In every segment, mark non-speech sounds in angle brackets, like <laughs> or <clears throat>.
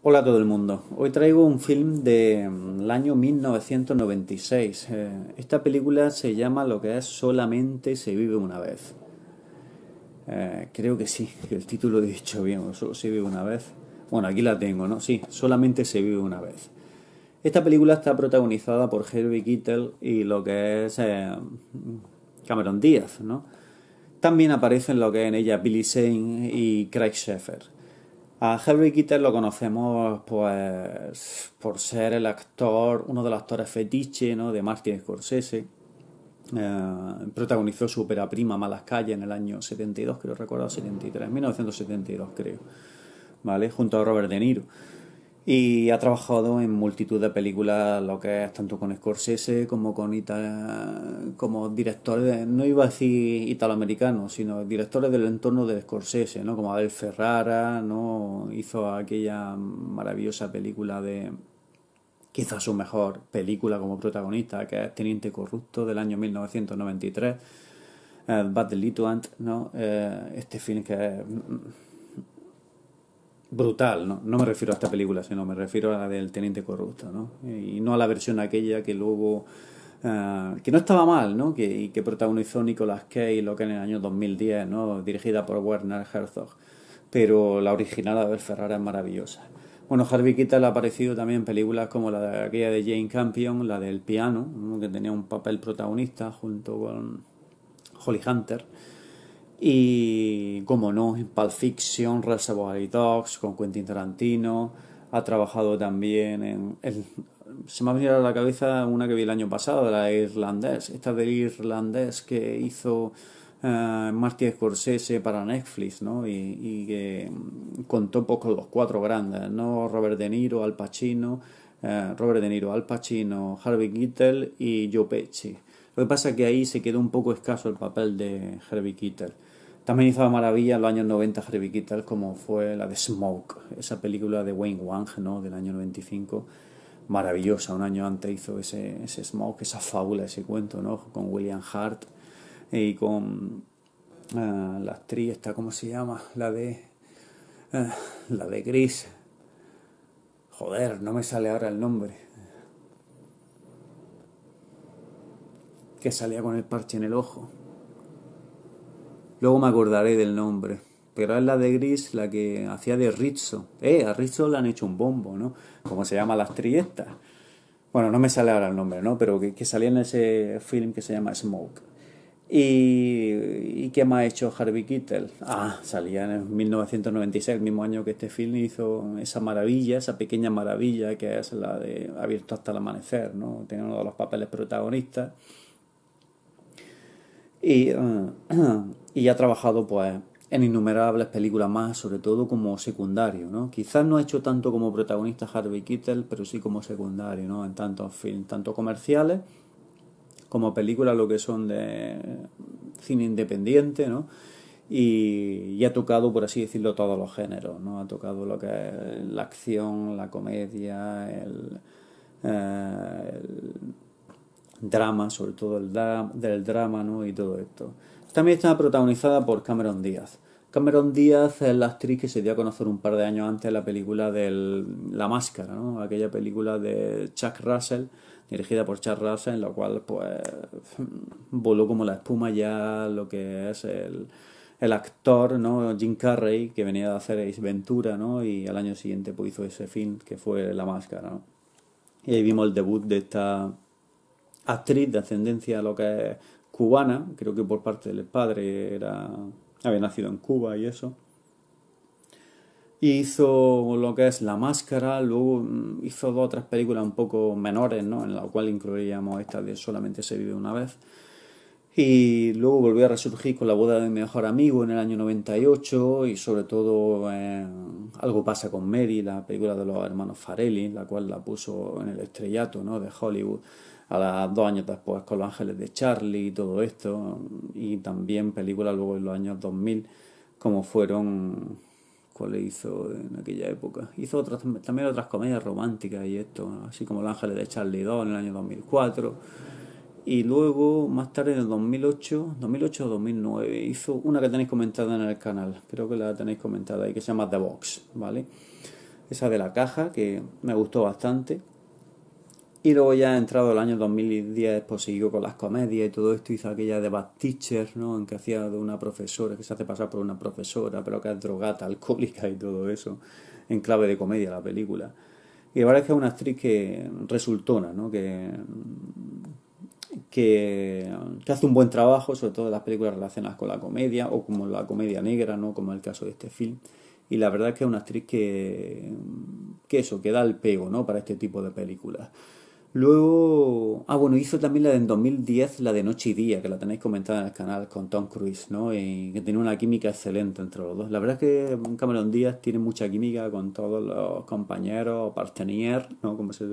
Hola a todo el mundo. Hoy traigo un film del mm, año 1996. Eh, esta película se llama Lo que es solamente se vive una vez. Eh, creo que sí, que el título he dicho bien, solo se vive una vez. Bueno, aquí la tengo, ¿no? Sí, solamente se vive una vez. Esta película está protagonizada por Herbie Kittel y lo que es eh, Cameron Díaz, ¿no? También aparecen lo que es en ella Billy Zane y Craig Sheffer. A Henry Kitter lo conocemos pues por ser el actor, uno de los actores fetiche de Martin Scorsese. Eh, protagonizó su ópera prima Malas Calles en el año 72, creo recordar, 73, 1972 creo, Junto a Robert De Niro y ha trabajado en multitud de películas, lo que es tanto con Scorsese como con como directores, no iba a decir italoamericanos, sino directores del entorno de Scorsese, ¿no? como Abel Ferrara, ¿no? hizo aquella maravillosa película de quizás su mejor película como protagonista, que es Teniente Corrupto del año 1993, eh, Bad Lieutenant, ¿no? Eh, este film que brutal, ¿no? no me refiero a esta película, sino me refiero a la del Teniente Corrupto, ¿no? Y no a la versión aquella que luego... Eh, que no estaba mal, ¿no? Que, y que protagonizó Nicolas Cage, lo que en el año 2010, ¿no? Dirigida por Werner Herzog. Pero la original de ver Ferrara es maravillosa. Bueno, Harvey Keitel ha aparecido también en películas como la de aquella de Jane Campion, la del piano, que tenía un papel protagonista junto con Holly Hunter y, como no, en Pulp Fiction, Reservoir Dogs, con Quentin Tarantino. Ha trabajado también en. se me ha venido a la cabeza una que vi el año pasado, la irlandés. Esta del irlandés que hizo uh, Scorsese para Netflix, ¿no? Y, que mm, contó poco los cuatro grandes, ¿no? Robert De Niro, Al Pacino, eh, Robert De Niro, Al Pacino, Harvey Keitel y Joe Pesci. Lo que pasa es que ahí se quedó un poco escaso el papel de Harvey Keitel también hizo maravilla en los años 90 Harvey Keitel, como fue la de Smoke, esa película de Wayne Wang, ¿no? Del año 95, maravillosa. Un año antes hizo ese, Smoke, esa fábula, ese cuento, ¿no? Con William Hart y con eh, la actriz, esta, ¿cómo se llama? La de... Eh, la de Gris. Joder, no me sale ahora el nombre. Que salía con el parche en el ojo. Luego me acordaré del nombre. Pero es la de Gris, la que hacía de Rizzo. Eh, a Rizzo le han hecho un bombo, ¿no? Como se llama las triestas. Bueno, no me sale ahora el nombre, ¿no? Pero que, salía en ese film que se llama Smoke. ¿Y, qué más ha hecho Harvey Keitel? Ah, salía en 1996, el mismo año que este film hizo esa maravilla, esa pequeña maravilla que es la de Abierto hasta el amanecer, ¿no? Tiene uno de los papeles protagonistas. Y... <clears throat> Ah, y ha trabajado pues en innumerables películas más, sobre todo como secundario, ¿no? Quizás no ha hecho tanto como protagonista Harvey Keitel, pero sí como secundario, ¿no? En tantos films, tanto comerciales como películas, lo que son de cine independiente, ¿no? Y, ha tocado, por así decirlo, todos los géneros, ¿no? Ha tocado lo que es la acción, la comedia, el, eh, drama, sobre todo el, del drama, ¿no? Y todo esto. También está protagonizada por Cameron Díaz. Cameron Díaz es la actriz que se dio a conocer un par de años antes en la película de La Máscara, ¿no? aquella película de Chuck Russell, dirigida por Chuck Russell, en la cual pues <laughs> voló como la espuma ya lo que es el, el actor ¿no? Jim Carrey, que venía de hacer Ace Ventura, ¿no? y al año siguiente pues, hizo ese film que fue La Máscara. Y ahí vimos el debut de esta actriz de ascendencia lo que es cubana, creo que por parte del padre era había nacido en Cuba y eso. hizo lo que es La Máscara, luego hizo dos otras películas un poco menores, En la cual incluiríamos esta de Solamente se vive una vez. Y luego volvió a resurgir con la boda de mi mejor amigo en el año 98 y sobre todo eh, Algo pasa con Mary, la película de los hermanos Farelli, la cual la puso en el estrellato ¿no? de Hollywood a los dos años después con Los Ángeles de Charlie y todo esto, y también películas luego en los años 2000, como fueron, ¿cuál hizo en aquella época? Hizo otras, también otras comedias románticas y esto, así como Los Ángeles de Charlie 2 en el año 2004. Y luego, más tarde, en el 2008, 2008 o 2009, hizo una que tenéis comentada en el canal, creo que la tenéis comentada ahí, que se llama The Box, ¿vale? Esa de la caja, que me gustó bastante y luego ya entrado el año 2010, pues con las comedias y todo esto, hizo aquella de Bad Teacher, ¿no? En que hacía de una profesora, que se hace pasar por una profesora, pero que es drogata, <laughs> alcohólica y todo eso, en clave de comedia la película. Y la verdad es que es una actriz que resultona, ¿no? Que, que, hace un buen trabajo, sobre todo en las películas relacionadas con la comedia, o como la comedia negra, ¿no? Como el caso de este film y la verdad es que es una actriz que, que eso, que da el pego, Para este tipo de películas. Luego, ah, bueno, hizo también la de en 2010, la de Noche y Día, que la tenéis comentada en el canal con Tom Cruise, ¿no? Y que tiene una química excelente entre los dos. La verdad es que Cameron Díaz tiene mucha química con todos los compañeros, o partenier, ¿no? Como se,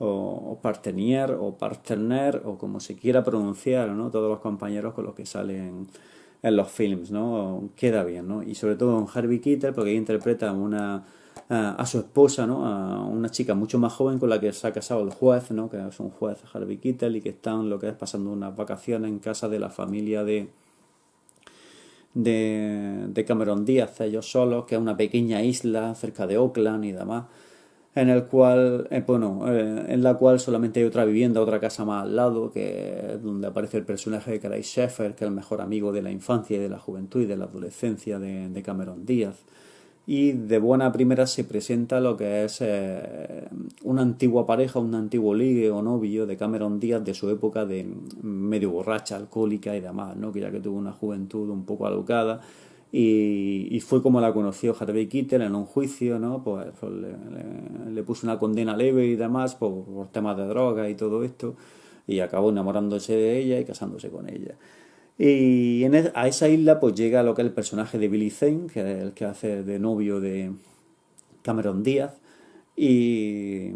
o, o partenier, o partener, o como se quiera pronunciar, ¿no? Todos los compañeros con los que salen en los films, ¿no? Queda bien, ¿no? Y sobre todo con Harvey Keitel, porque ahí interpreta una a su esposa, ¿no? A una chica mucho más joven con la que se ha casado el juez, ¿no? Que es un juez Harvey Kittel y que están lo que es pasando unas vacaciones en casa de la familia de de, de Cameron Díaz, ellos solos, que es una pequeña isla cerca de Oakland y demás, en el cual, eh, bueno, eh, en la cual solamente hay otra vivienda, otra casa más al lado, que donde aparece el personaje de Craig Sheffer, que es el mejor amigo de la infancia y de la juventud y de la adolescencia de, de Cameron Díaz y de buena primera se presenta lo que es eh, una antigua pareja, un antiguo ligue o novio de Cameron Díaz de su época de medio borracha, alcohólica y demás, ¿no? que ya que tuvo una juventud un poco alocada y, fue como la conoció Harvey Keitel en un juicio, ¿no? pues, pues le, puso una condena leve y demás por, por temas de droga y todo esto y acabó enamorándose de ella y casándose con ella. Y a esa isla pues llega lo que es el personaje de Billy Zane, que es el que hace de novio de Cameron Díaz, y,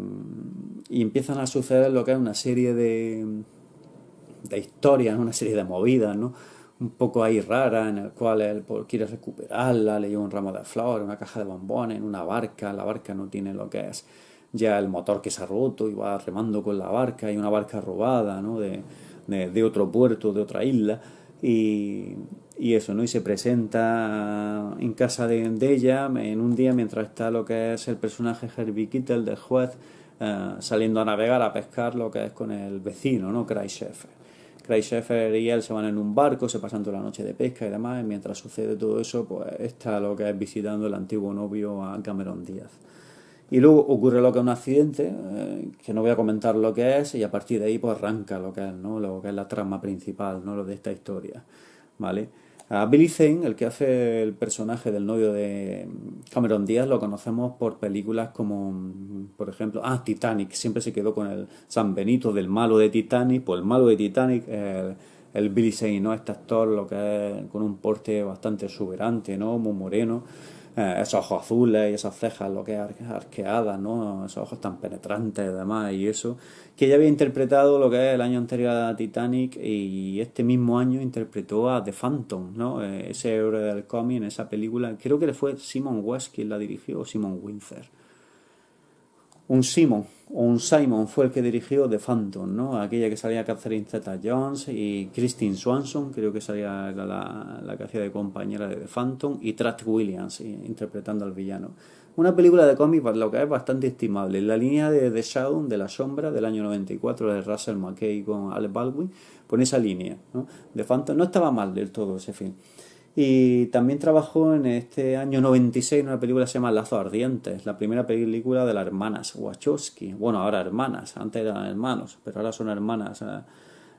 empiezan a suceder lo que es una serie de, de historias, una serie de movidas, ¿no? un poco ahí rara, en el cual él pues, quiere recuperarla, le lleva un ramo de flores, una caja de bombones, en una barca, la barca no tiene lo que es ya el motor que se ha roto y va remando con la barca, hay una barca robada de otro puerto, de otra isla, y, eso, ¿no? Y se presenta en casa de, ella en un día mientras está lo que es el personaje Herbie Kittel del juez eh, saliendo a navegar, a pescar lo que es con el vecino, ¿no? Cry Sheffer. y él se van en un barco, se pasan toda la noche de pesca y demás, y mientras sucede todo eso, pues está lo que es visitando el antiguo novio a Cameron Díaz. Y luego ocurre lo que es un accidente, eh, que no voy a comentar lo que es, y a partir de ahí pues arranca lo que es, ¿no? Lo que es la trama principal, ¿no? Lo de esta historia, ¿vale? A Billy Zane, el que hace el personaje del novio de mm, Cameron Díaz, lo conocemos por películas como, mm, por ejemplo, ah, Titanic, siempre se quedó con el San Benito del malo de Titanic, pues el malo de Titanic, el, el Billy Zane, ¿no? Este actor, lo que es con un porte bastante exuberante, ¿no? Muy moreno eh, esos ojos azules y esas cejas, lo que arqueadas, ¿no? Esos ojos tan penetrantes y demás y eso, que ella había interpretado lo que es el año anterior a Titanic y este mismo año interpretó a The Phantom, ¿no? Eh, ese héroe del cómic en esa película, creo que le fue Simon West quien la dirigió o Simon Winther un Simon o un Simon fue el que dirigió The Phantom, ¿no? Aquella que salía Catherine Zeta-Jones y Christine Swanson, creo que salía la, la, la que hacía de compañera de The Phantom, y Trat Williams eh, interpretando al villano. Una película de cómic, lo que es bastante estimable. la línea de The Shadow, de La Sombra, del año 94, de Russell McKay con Alec Baldwin, por esa línea, ¿no? The Phantom no estaba mal del todo ese film. Y también trabajó en este año 96 en una película que se llama Lazo Ardiente, la primera película de las hermanas Wachowski. Bueno, ahora hermanas, antes eran hermanos, pero ahora son hermanas eh,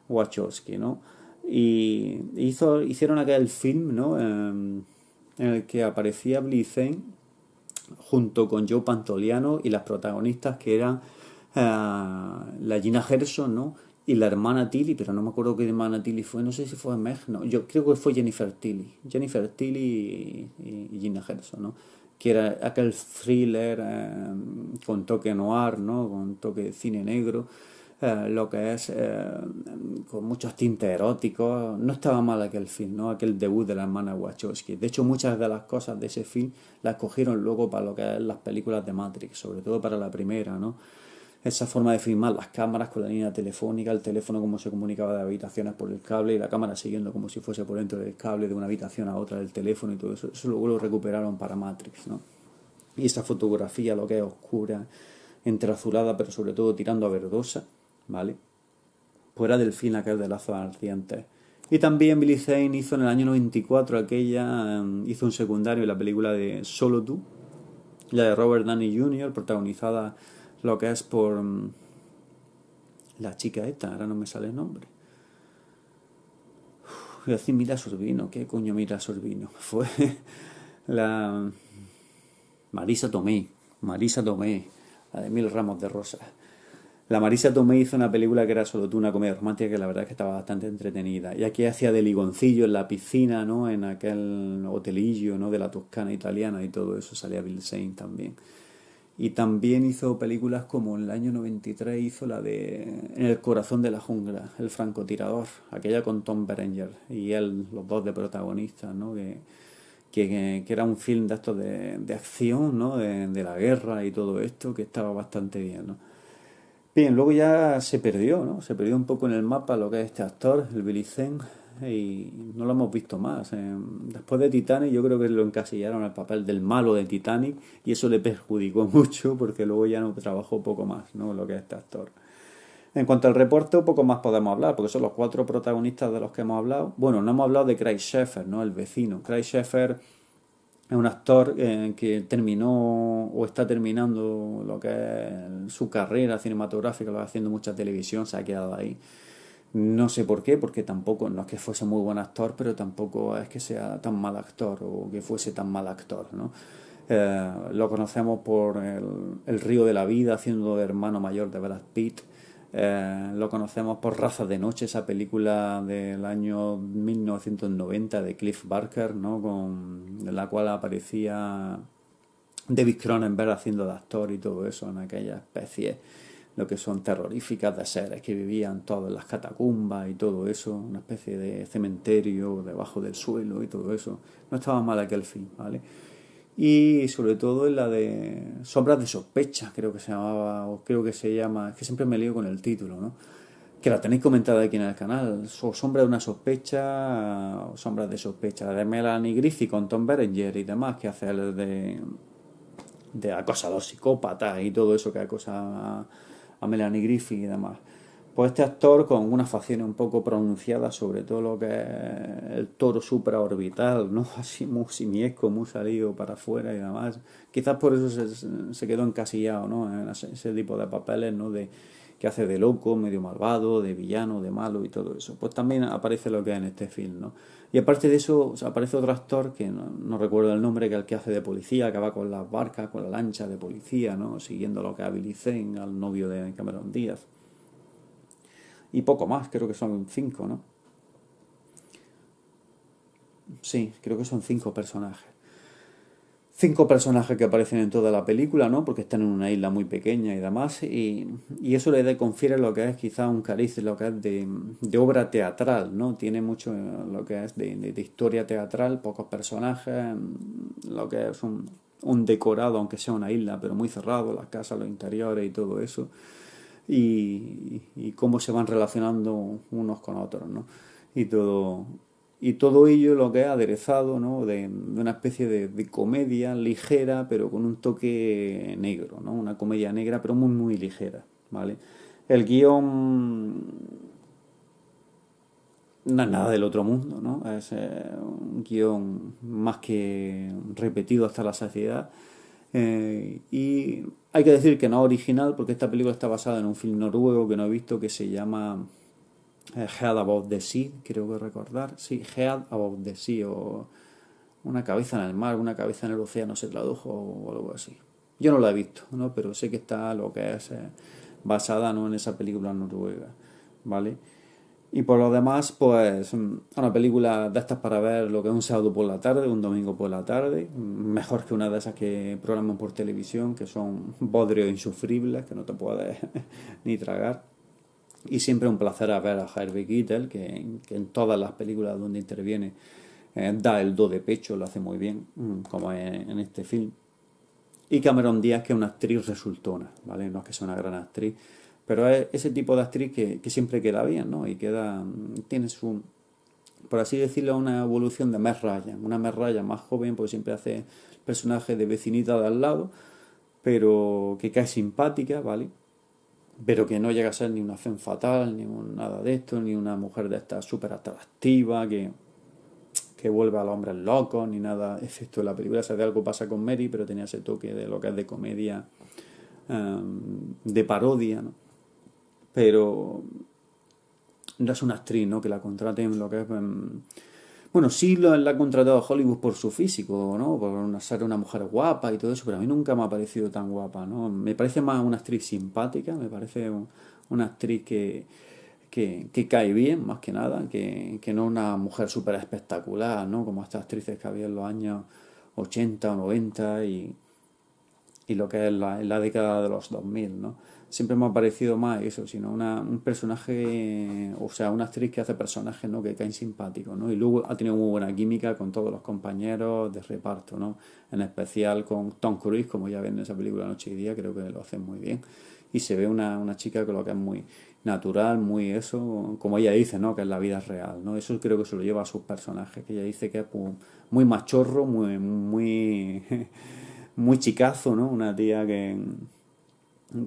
Wachowski, ¿no? Y hizo, hicieron aquel film, ¿no? Em, en el que aparecía Blicen junto con Joe Pantoliano y las protagonistas que eran eh, la Gina Gerson, ¿no? y la hermana Tilly, pero no me acuerdo qué hermana Tilly fue, no sé si fue Meg, no, yo creo que fue Jennifer Tilly, Jennifer Tilly y, Gina Gerson, ¿no? que era aquel thriller eh, con toque noir, ¿no? con toque de cine negro, eh, lo que es eh, con muchos tintes eróticos. No estaba mal aquel film, ¿no? aquel debut de la hermana Wachowski. De hecho, muchas de las cosas de ese film las cogieron luego para lo que es las películas de Matrix, sobre todo para la primera, ¿no? esa forma de filmar las cámaras con la línea telefónica, el teléfono como se comunicaba de habitaciones por el cable y la cámara siguiendo como si fuese por dentro del cable de una habitación a otra del teléfono y todo eso, eso luego lo recuperaron para Matrix, ¿no? Y esa fotografía, lo que es oscura, azulada pero sobre todo tirando a verdosa, ¿vale? Fuera del fin aquel de lazos ardiente. Y también Billy Zane hizo en el año 94 aquella, eh, hizo un secundario en la película de Solo tú, la de Robert Downey Jr., protagonizada lo que es por mm, la chica esta, ahora no me sale el nombre. yo voy Mira Sorbino, ¿qué coño Mira Sorbino? <laughs> Fue la Marisa Tomé, Marisa Tomé, la de Mil Ramos de Rosa. La Marisa Tomé hizo una película que era solo tú, una comedia romántica que la verdad es que estaba bastante entretenida. Y aquí hacía de ligoncillo en la piscina, ¿no? En aquel hotelillo, ¿no? De la Toscana italiana y todo eso. Salía Bill Sein también. Y también hizo películas como en el año 93 hizo la de En el corazón de la jungla, El francotirador, aquella con Tom Berenger y él, los dos de protagonistas, ¿no? Que, que, era un film de actos de, de acción, ¿no? De, la guerra y todo esto, que estaba bastante bien, ¿no? Bien, luego ya se perdió, ¿no? Se perdió un poco en el mapa lo que es este actor, el Billy Zen y no lo hemos visto más. Eh, después de Titanic yo creo que lo encasillaron al papel del malo de Titanic y eso le perjudicó <laughs> mucho porque luego ya no trabajó poco más, ¿no? Lo que es este actor. En cuanto al reporte, poco más podemos hablar, porque son los cuatro protagonistas de los que hemos hablado. Bueno, no hemos hablado de Craig Sheffer, ¿no? El vecino. Craig Sheffer es un actor eh, que terminó o está terminando lo que es su carrera cinematográfica, lo va haciendo mucha televisión, se ha quedado ahí. No sé por qué, porque tampoco, no es que fuese muy buen actor, pero tampoco es que sea tan mal actor o que fuese tan mal actor, ¿no? Eh, lo conocemos por el, Río de la Vida, haciendo de hermano mayor de Brad Pitt. Eh, lo conocemos por Razas de Noche, esa película del año 1990 de Cliff Barker, ¿no? Con, en la cual aparecía David Cronenberg haciendo de actor y todo eso, en aquella especie lo que son terroríficas de seres que vivían todas las catacumbas y todo eso, una especie de cementerio debajo del suelo y todo eso. No estaba mal aquel film, ¿vale? Y sobre todo en la de Sombras de sospecha, creo que se llamaba, o creo que se llama, es que siempre me lío con el título, ¿no? Que la tenéis comentada aquí en el canal, o Sombra de una sospecha, o Sombras de sospecha, la de Melanie Griffith con Tom Berenger y demás, que hace el de, de acosador psicópata y todo eso que acosa a Melanie Griffith y demás. Pues este actor con una facción un poco pronunciada sobre todo lo que es el toro supraorbital, ¿no? <laughs> Así muy simiesco, muy salido para afuera y demás. Quizás por eso se, quedó encasillado, ¿no? En ese tipo de papeles, ¿no? De, que hace de loco, medio malvado, de villano, de malo y todo eso. Pues también aparece lo que hay en este film, ¿no? Y aparte de eso, aparece otro actor que no, recuerdo el nombre, que es el que hace de policía, que va con las barcas, con la lancha de policía, ¿no? Siguiendo lo que habilicen al novio de Cameron Díaz. Y poco más, creo que son cinco, ¿no? Sí, creo que son cinco personajes cinco personajes que aparecen en toda la película, ¿no? Porque están en una isla muy pequeña y demás, y, y eso le confiere lo que es quizá un cariz, lo que es de, obra teatral, ¿no? Tiene mucho eh, lo que es de, historia teatral, pocos personajes, mm, lo que es un, decorado, aunque sea una isla, pero muy cerrado, las casas, los interiores y todo eso, y, y cómo se van relacionando unos con otros, ¿no? Y todo, y todo ello lo que ha aderezado ¿no? de, una especie de, comedia ligera pero con un toque negro, ¿no? una comedia negra pero muy muy ligera. ¿vale? El guión no es nada del otro mundo, ¿no? es eh, un guión más que repetido hasta la saciedad. Eh, y hay que decir que no original porque esta película está basada en un film noruego que no he visto que se llama eh, Head Above the Sea, creo que recordar. Sí, Head Above the Sea o Una cabeza en el mar, una cabeza en el océano se tradujo o algo así. Yo no la he visto, ¿no? pero sé que está lo que es eh, basada en esa película noruega. ¿Vale? Y por lo demás, pues mm, una película de estas para ver lo que es un sábado por la tarde, un domingo por la tarde, mm, mejor que una de esas que programan por televisión, que son <laughs> bodrios insufribles, que no te puedes <laughs> ni tragar. Y siempre un placer a ver a Harvey Keitel, que, en todas las películas donde interviene eh, da el do de pecho, lo hace muy bien, mm, como en, este film. Y Cameron Díaz, que es una actriz resultona, ¿vale? No es que sea una gran actriz, pero es ese tipo de actriz que, siempre queda bien, ¿no? Y queda, mm, tiene su, por así decirlo, una evolución de Mer Raya. una Mer Raya más joven, porque siempre hace personaje de vecinita de al lado, pero que cae simpática, ¿vale? pero que no llega a ser ni una fe fatal, ni nada de esto, ni una mujer de esta súper atractiva que, que vuelve a los hombres locos, ni nada, excepto la película, o de algo pasa con Mary, pero tenía ese toque de lo que es de comedia, em, de parodia, ¿no? Pero no es una actriz, ¿no? Que la contraten lo que es... Em, bueno, sí la, ha contratado Hollywood por su físico, ¿no? Por una, ser una mujer guapa y todo eso, pero a mí nunca me ha parecido tan guapa, ¿no? Me parece más una actriz simpática, me parece una actriz que, que, que, cae bien, más que nada, que, que no una mujer súper espectacular, ¿no? Como estas actrices que había en los años 80 o 90 y y lo que es la, la década de los 2000, ¿no? Siempre me ha parecido más eso, sino una, un personaje, o sea, una actriz que hace personajes, ¿no? Que caen simpáticos, ¿no? Y luego ha tenido muy buena química con todos los compañeros de reparto, ¿no? En especial con Tom Cruise, como ya ven en esa película Noche y Día, creo que lo hace muy bien. Y se ve una, una chica que lo que es muy natural, muy eso, como ella dice, ¿no? Que es la vida real, ¿no? Eso creo que se lo lleva a sus personajes, que ella dice que es pues, muy machorro, muy, muy muy chicazo, ¿no? Una tía que,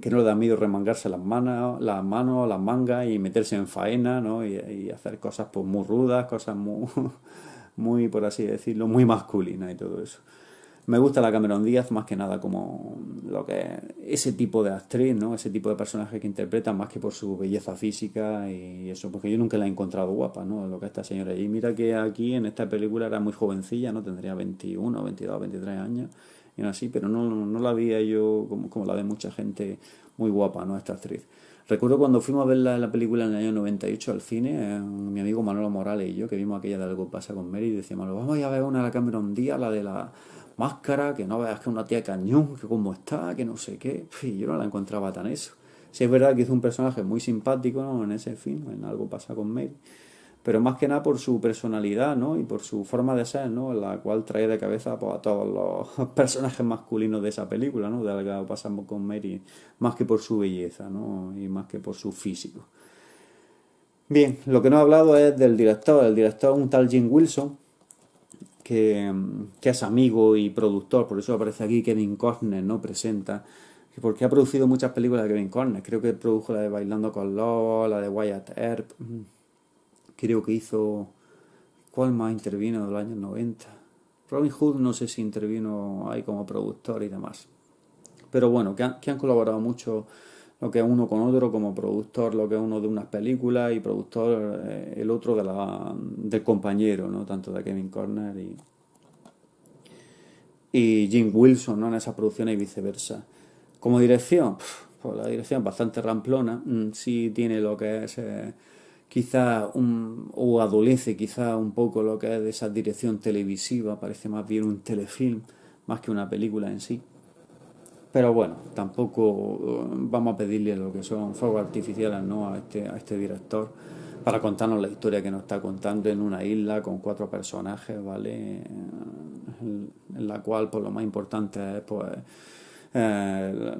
que no le da miedo remangarse las manos, las manos, las mangas y meterse en faena, ¿no? Y, hacer cosas pues muy rudas, cosas muy, <laughs> muy, por así decirlo, muy masculinas y todo eso. Me gusta la Cameron Díaz más que nada como lo que ese tipo de actriz, ¿no? Ese tipo de personaje que interpreta más que por su belleza física y eso, porque yo nunca la he encontrado guapa, ¿no? Lo que esta señora y mira que aquí en esta película era muy jovencilla, ¿no? Tendría 21, 22, 23 años y así, pero no, no la veía yo como, la ve mucha gente muy guapa, ¿no? Esta actriz. Recuerdo cuando fuimos a verla la, la, película en el año 98 al cine, eh, mi amigo Manolo Morales y yo, que vimos aquella de Algo pasa con Mary, y decíamos, vamos a a ver una de la cámara un día, la de la máscara, que no veas que una tía cañón, que cómo está, que no sé qué. Y yo no la encontraba tan eso. Si es verdad que hizo un personaje muy simpático en ese film, en Algo pasa con Mary, pero más que nada por su personalidad, ¿no? Y por su forma de ser, ¿no? La cual trae de cabeza pues, a todos los <laughs> personajes masculinos de esa película, ¿no? De algo que pasamos con Mary, más que por su belleza, ¿no? Y más que por su físico. Bien, lo que no he hablado es del director. El director es un tal Jim Wilson, que, que, es amigo y productor, por eso aparece aquí Kevin Costner, ¿no? Presenta, porque ha producido muchas películas de Kevin Costner. Creo que produjo la de Bailando con Lobo, la de Wyatt Earp creo que hizo, ¿cuál más intervino los años 90? Robin Hood no sé si intervino ahí como productor y demás. Pero bueno, que han, colaborado mucho lo que es uno con otro como productor, lo que es uno de unas películas y productor eh, el otro de la, del compañero, ¿no? Tanto de Kevin Corner y, y Jim Wilson, ¿no? En esas producciones y viceversa. Como dirección, pues la dirección bastante ramplona, mm, sí tiene lo que es... Eh, quizá un, o adolece quizá un poco lo que es de esa dirección televisiva, parece más bien un telefilm más que una película en sí. Pero bueno, tampoco eh, vamos a pedirle lo que son fuegos artificiales ¿no? a, este, a este director para contarnos la historia que nos está contando en una isla con cuatro personajes, ¿vale? En la cual, por pues, lo más importante es pues eh,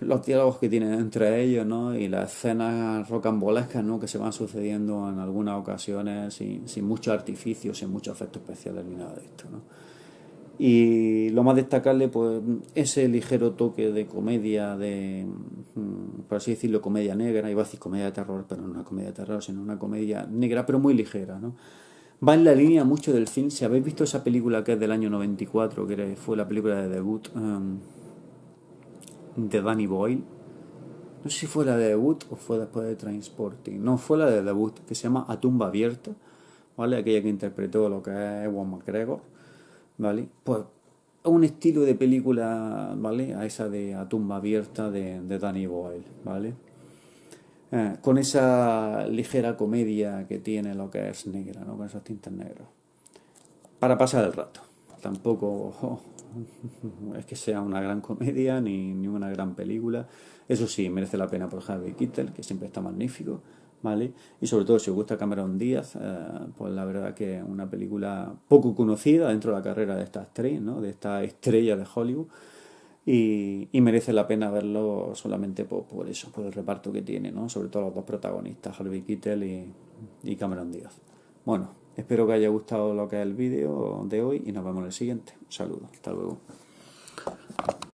los diálogos que tienen entre ellos, ¿no? Y las escenas rocambolescas, ¿no? Que se van sucediendo en algunas ocasiones sin, sin mucho artificio, sin mucho efecto especial ni nada de esto, ¿no? Y lo más destacable, pues, ese ligero toque de comedia, de, mm, por así decirlo, comedia negra, iba a decir comedia de terror, pero no una comedia de terror, sino una comedia negra, pero muy ligera, ¿no? Va en la línea mucho del film, Si habéis visto esa película que es del año 94, que fue la película de debut, em, de Danny Boyle. No sé si fue la de debut o fue después de Transporting. No, fue la de debut, que se llama A Tumba Abierta, ¿vale? Aquella que interpretó lo que es Ewan McGregor, ¿vale? Pues un estilo de película, ¿vale? A esa de A Tumba Abierta de, Danny Boyle, ¿vale? Eh, con esa ligera comedia que tiene lo que es negra, ¿no? Con esas tintas negras. Para pasar el rato tampoco <laughs> es que sea una gran comedia ni, una gran película. Eso sí, merece la pena por Harvey Kittel, que siempre está magnífico, ¿vale? Y sobre todo si os gusta Cameron Díaz, eh, pues la verdad que es una película poco conocida dentro de la carrera de esta tres ¿no? De esta estrella de Hollywood. Y, merece la pena verlo solamente por, eso, por el reparto que tiene, ¿no? Sobre todo los dos protagonistas, Harvey Kittel y, y Cameron Díaz. Bueno, Espero que haya gustado lo que es el vídeo de hoy y nos vemos en el siguiente. Un saludo, hasta luego.